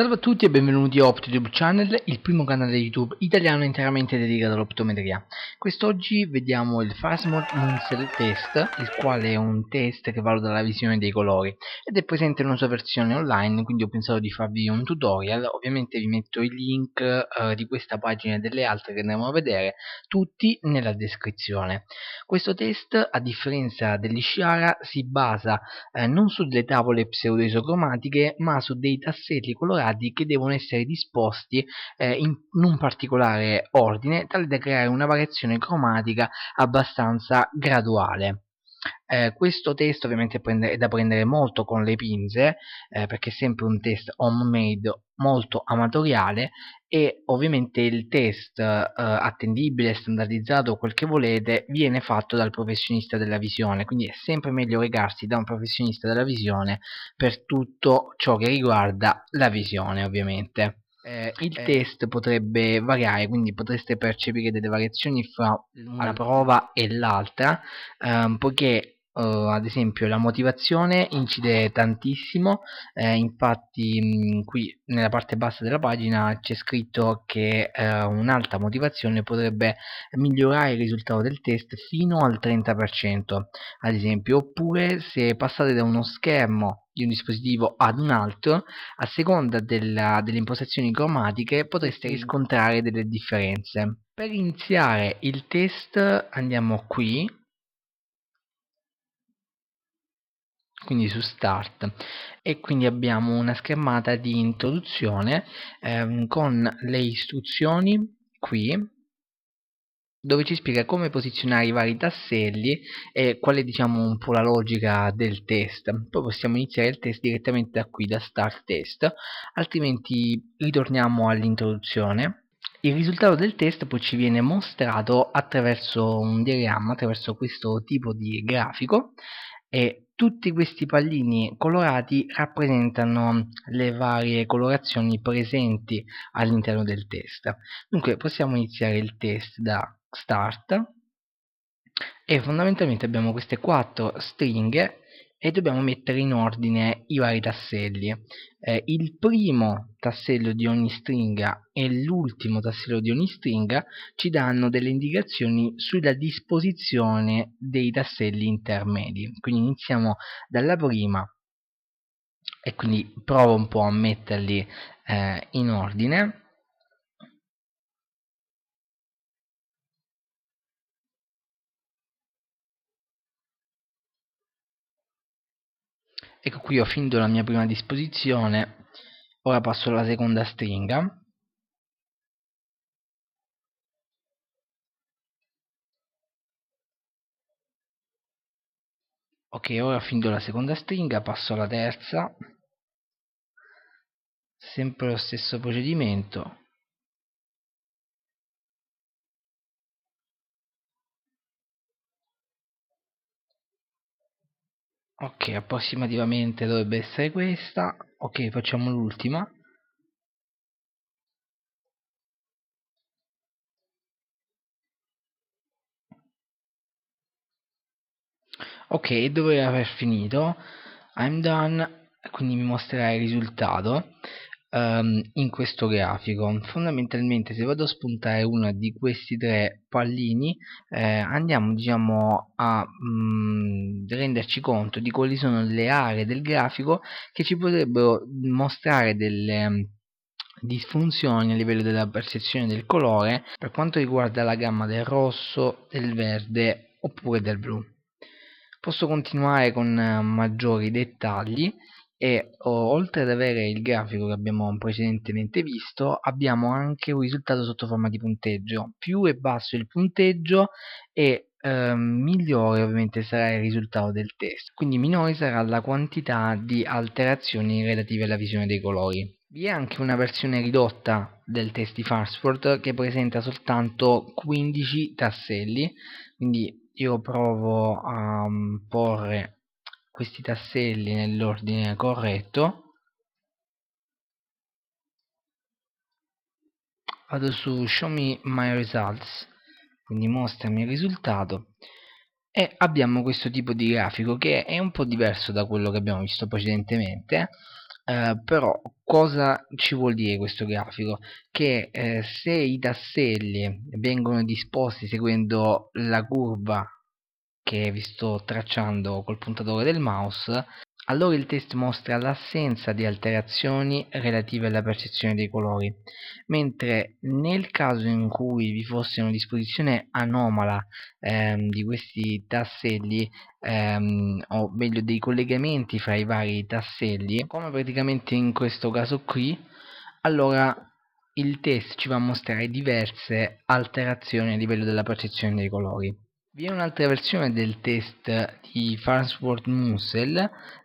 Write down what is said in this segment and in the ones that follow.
Salve a tutti e benvenuti a OptiTube Channel, il primo canale YouTube italiano interamente dedicato all'optometria. Quest'oggi vediamo il Phasmod Munsell Test, il quale è un test che valuta la visione dei colori ed è presente in una sua versione online, quindi ho pensato di farvi un tutorial. Ovviamente vi metto i link eh, di questa pagina e delle altre che andremo a vedere, tutti nella descrizione. Questo test, a differenza dell'Ishiara, si basa eh, non su delle tavole pseudoisocromatiche, ma su dei tasselli colorati dati che devono essere disposti eh, in, in, un particolare ordine, tale da creare una variazione cromatica abbastanza graduale. Eh, questo testo ovviamente è da prendere molto con le pinze eh, perché è sempre un test homemade molto amatoriale e ovviamente il test eh, attendibile, standardizzato, quel che volete, viene fatto dal professionista della visione, quindi è sempre meglio regarsi da un professionista della visione per tutto ciò che riguarda la visione ovviamente. Eh, il eh. test potrebbe variare, quindi potreste percepire delle variazioni fra una prova e l'altra, ehm, poiché uh, ad esempio la motivazione incide tantissimo eh, infatti mh, mm, qui nella parte bassa della pagina c'è scritto che eh, un'alta motivazione potrebbe migliorare il risultato del test fino al 30% ad esempio oppure se passate da uno schermo di un dispositivo ad un altro, a seconda della, delle impostazioni cromatiche potreste riscontrare delle differenze. Per iniziare il test andiamo qui quindi su start e quindi abbiamo una schermata di introduzione ehm, con le istruzioni qui dove ci spiega come posizionare i vari tasselli e qual è diciamo un po' la logica del test poi possiamo iniziare il test direttamente da qui da start test altrimenti ritorniamo all'introduzione il risultato del test poi ci viene mostrato attraverso un diagramma attraverso questo tipo di grafico e tutti questi pallini colorati rappresentano le varie colorazioni presenti all'interno del test. Dunque possiamo iniziare il test da start e fondamentalmente abbiamo queste quattro stringhe e dobbiamo mettere in ordine i vari tasselli. Eh, il primo tassello di ogni stringa e l'ultimo tassello di ogni stringa ci danno delle indicazioni sulla disposizione dei tasselli intermedi. Quindi iniziamo dalla prima e quindi provo un po' a metterli eh, in ordine ecco qui ho finito la mia prima disposizione ora passo alla seconda stringa ok ora ho finito la seconda stringa passo alla terza sempre lo stesso procedimento ok approssimativamente dovrebbe essere questa ok facciamo l'ultima ok dovrei aver finito I'm done quindi mi mostrerà il risultato um, in questo grafico fondamentalmente se vado a spuntare uno di questi tre pallini eh, andiamo diciamo a mh, mm, renderci conto di quali sono le aree del grafico che ci potrebbero mostrare delle mm, disfunzioni a livello della percezione del colore per quanto riguarda la gamma del rosso, del verde oppure del blu. Posso continuare con eh, maggiori dettagli e oltre ad avere il grafico che abbiamo precedentemente visto abbiamo anche un risultato sotto forma di punteggio più è basso il punteggio e eh, migliore ovviamente sarà il risultato del test quindi minore sarà la quantità di alterazioni relative alla visione dei colori vi è anche una versione ridotta del test di Farsworth che presenta soltanto 15 tasselli quindi io provo a mm, porre questi tasselli nell'ordine corretto vado su show me my results quindi mostrami il risultato e abbiamo questo tipo di grafico che è un po' diverso da quello che abbiamo visto precedentemente eh, però cosa ci vuol dire questo grafico? Che eh, se i tasselli vengono disposti seguendo la curva che vi sto tracciando col puntatore del mouse, allora il test mostra l'assenza di alterazioni relative alla percezione dei colori, mentre nel caso in cui vi fosse una disposizione anomala ehm, di questi tasselli, ehm, o meglio dei collegamenti fra i vari tasselli, come praticamente in questo caso qui, allora il test ci va a mostrare diverse alterazioni a livello della percezione dei colori. Vi è un'altra versione del test di Farnsworth Mussel,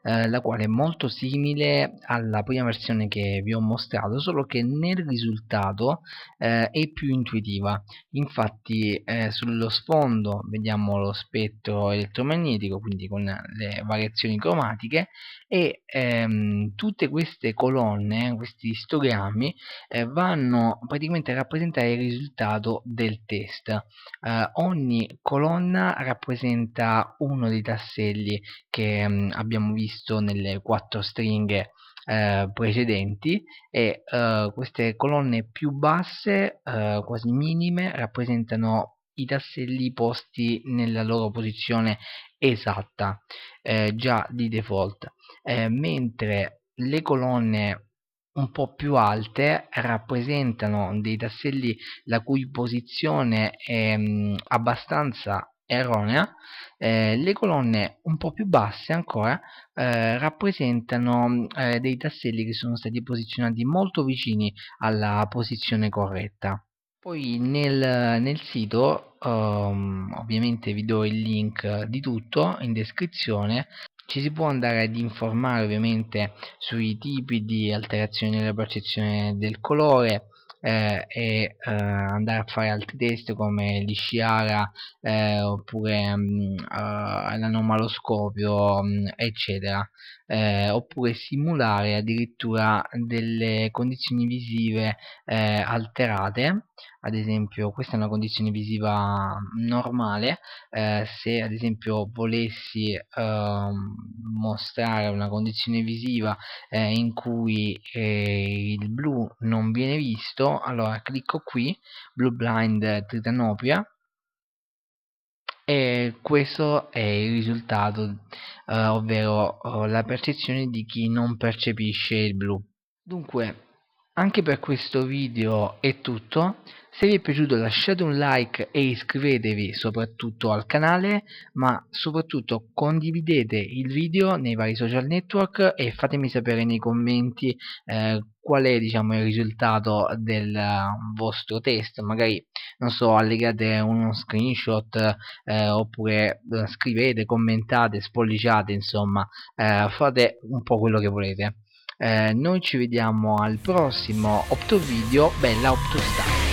eh, la quale è molto simile alla prima versione che vi ho mostrato, solo che nel risultato eh, è più intuitiva. Infatti eh, sullo sfondo vediamo lo spettro elettromagnetico, quindi con le variazioni cromatiche, e ehm, tutte queste colonne, questi histogrammi, eh, vanno praticamente a rappresentare il risultato del test. Eh, ogni colonna on rappresenta uno dei tasselli che mh, mm, abbiamo visto nelle quattro stringhe eh, precedenti e eh, queste colonne più basse, eh, quasi minime, rappresentano i tasselli posti nella loro posizione esatta, eh, già di default, eh, mentre le colonne un po' più alte rappresentano dei tasselli la cui posizione è mm, abbastanza erronea, eh, le colonne un po' più basse ancora eh, rappresentano eh, dei tasselli che sono stati posizionati molto vicini alla posizione corretta. Poi nel, nel sito, um, ovviamente vi do il link di tutto in descrizione, ci si può andare ad informare ovviamente sui tipi di alterazioni della percezione del colore eh, e eh, andare a fare altri test come l'isciara eh, oppure mh, mm, eh, l'anomaloscopio mm, eccetera eh, oppure simulare addirittura delle condizioni visive eh, alterate ad esempio questa è una condizione visiva normale eh, se ad esempio volessi ehm, mostrare una condizione visiva eh, in cui eh, il blu non viene visto allora clicco qui blue blind tritanopia e questo è il risultato, eh, ovvero oh, la percezione di chi non percepisce il blu. Dunque, anche per questo video è tutto, se vi è piaciuto lasciate un like e iscrivetevi soprattutto al canale, ma soprattutto condividete il video nei vari social network e fatemi sapere nei commenti eh, qual è diciamo, il risultato del um, vostro test, magari non so, allegate uno screenshot eh, oppure eh, scrivete, commentate, spolliciate, insomma, eh, fate un po' quello che volete. Eh, noi ci vediamo al prossimo Opto Video Bella Opto Style